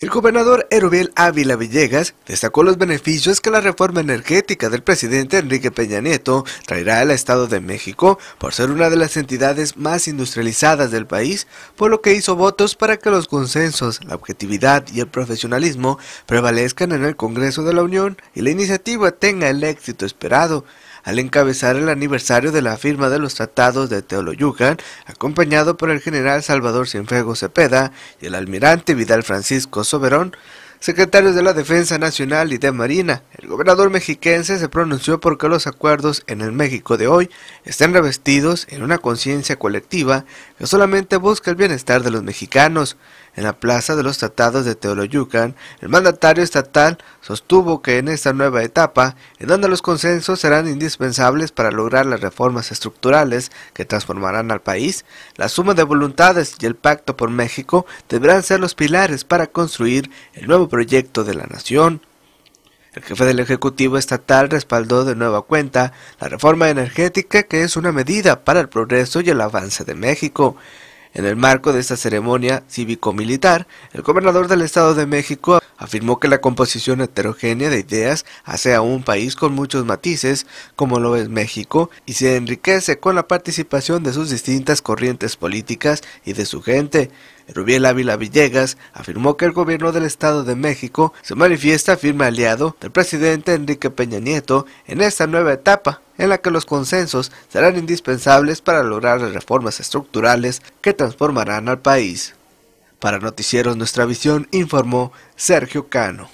El gobernador Erubiel Ávila Villegas destacó los beneficios que la reforma energética del presidente Enrique Peña Nieto traerá al Estado de México por ser una de las entidades más industrializadas del país, por lo que hizo votos para que los consensos, la objetividad y el profesionalismo prevalezcan en el Congreso de la Unión y la iniciativa tenga el éxito esperado al encabezar el aniversario de la firma de los tratados de Teoloyucan, acompañado por el general Salvador Cienfuegos Cepeda y el almirante Vidal Francisco Soberón, secretarios de la Defensa Nacional y de Marina, el gobernador mexiquense se pronunció porque los acuerdos en el México de hoy están revestidos en una conciencia colectiva que solamente busca el bienestar de los mexicanos. En la Plaza de los Tratados de Teoloyucan, el mandatario estatal sostuvo que en esta nueva etapa, en donde los consensos serán indispensables para lograr las reformas estructurales que transformarán al país, la suma de voluntades y el pacto por México deberán ser los pilares para construir el nuevo proyecto de la nación. El jefe del Ejecutivo Estatal respaldó de nueva cuenta la reforma energética que es una medida para el progreso y el avance de México. En el marco de esta ceremonia cívico-militar, el gobernador del Estado de México afirmó que la composición heterogénea de ideas hace a un país con muchos matices, como lo es México, y se enriquece con la participación de sus distintas corrientes políticas y de su gente. Rubiel Ávila Villegas afirmó que el gobierno del Estado de México se manifiesta firme aliado del presidente Enrique Peña Nieto en esta nueva etapa en la que los consensos serán indispensables para lograr las reformas estructurales que transformarán al país. Para Noticieros Nuestra Visión informó Sergio Cano.